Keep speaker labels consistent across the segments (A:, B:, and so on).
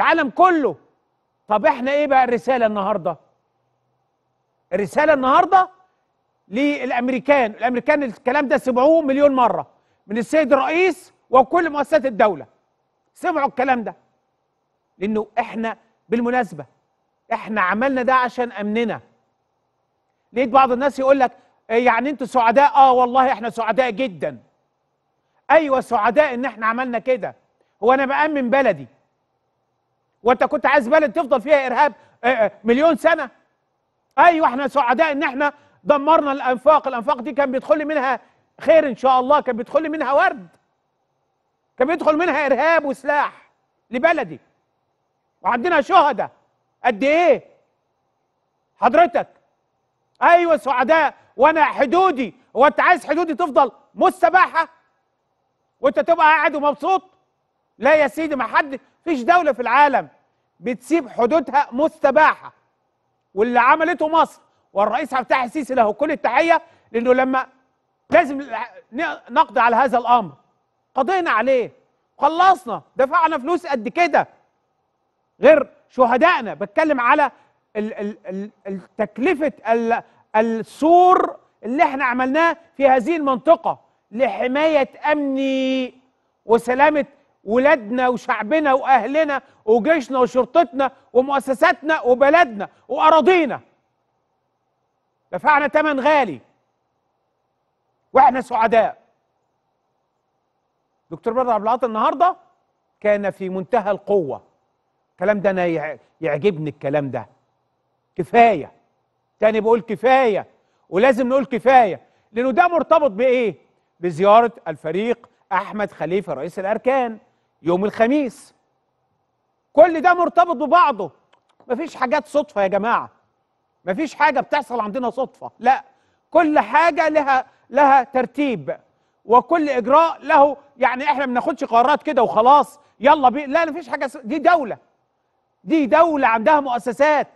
A: العالم كله طب احنا ايه بقى الرساله النهارده الرساله النهارده للامريكان الامريكان الكلام ده سمعوه مليون مره من السيد الرئيس وكل مؤسسات الدوله سمعوا الكلام ده لانه احنا بالمناسبه احنا عملنا ده عشان امننا لقيت بعض الناس يقول لك إيه يعني انتوا سعداء اه والله احنا سعداء جدا ايوه سعداء ان احنا عملنا كده هو انا بامن بلدي وانت كنت عايز بلد تفضل فيها ارهاب آه، آه، مليون سنه ايوه احنا سعداء ان احنا دمرنا الانفاق الانفاق دي كان بيدخل منها خير ان شاء الله كان بيدخل منها ورد كان بيدخل منها ارهاب وسلاح لبلدي وعندنا شهداء قد ايه حضرتك ايوه سعداء وانا حدودي هو انت عايز حدودي تفضل مستباحه وانت تبقى قاعد ومبسوط لا يا سيدي ما حد فيش دولة في العالم بتسيب حدودها مستباحة واللي عملته مصر والرئيس عبد الفتاح السيسي له كل التحية لأنه لما لازم نقضي على هذا الأمر قضينا عليه خلصنا دفعنا فلوس قد كده غير شهدائنا بتكلم على تكلفة السور اللي احنا عملناه في هذه المنطقة لحماية أمني وسلامة ولادنا وشعبنا واهلنا وجيشنا وشرطتنا ومؤسساتنا وبلدنا واراضينا دفعنا ثمن غالي واحنا سعداء دكتور بدر عبد العاطي النهارده كان في منتهى القوه الكلام ده انا يعجبني الكلام ده كفايه تاني بقول كفايه ولازم نقول كفايه لانه ده مرتبط بايه بزياره الفريق احمد خليفه رئيس الاركان يوم الخميس كل ده مرتبط ببعضه مفيش حاجات صدفة يا جماعة مفيش حاجة بتحصل عندنا صدفة لا كل حاجة لها لها ترتيب وكل إجراء له يعني احنا ما بناخدش قرارات كده وخلاص يلا بي لا مفيش حاجة دي دولة دي دولة عندها مؤسسات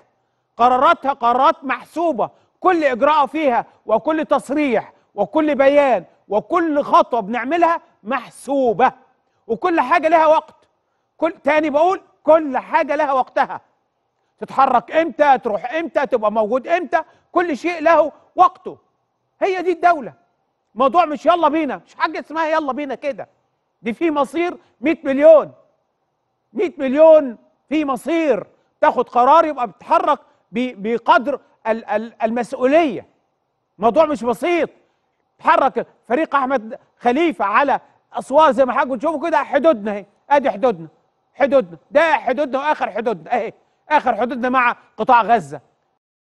A: قراراتها قرارات محسوبة كل إجراء فيها وكل تصريح وكل بيان وكل خطوة بنعملها محسوبة وكل حاجه لها وقت كل تاني بقول كل حاجه لها وقتها تتحرك امتى تروح امتى تبقى موجود امتى كل شيء له وقته هي دي الدوله موضوع مش يلا بينا مش حاجه اسمها يلا بينا كده دي في مصير 100 مليون 100 مليون في مصير تاخد قرار يبقى بتتحرك بقدر المسؤوليه موضوع مش بسيط تحرك فريق احمد خليفه على اسوار زي ما حضراتكم تشوفوا كده حدودنا اهي ادي حدودنا حدودنا ده حدودنا واخر حدودنا اهي إيه. اخر حدودنا مع قطاع غزه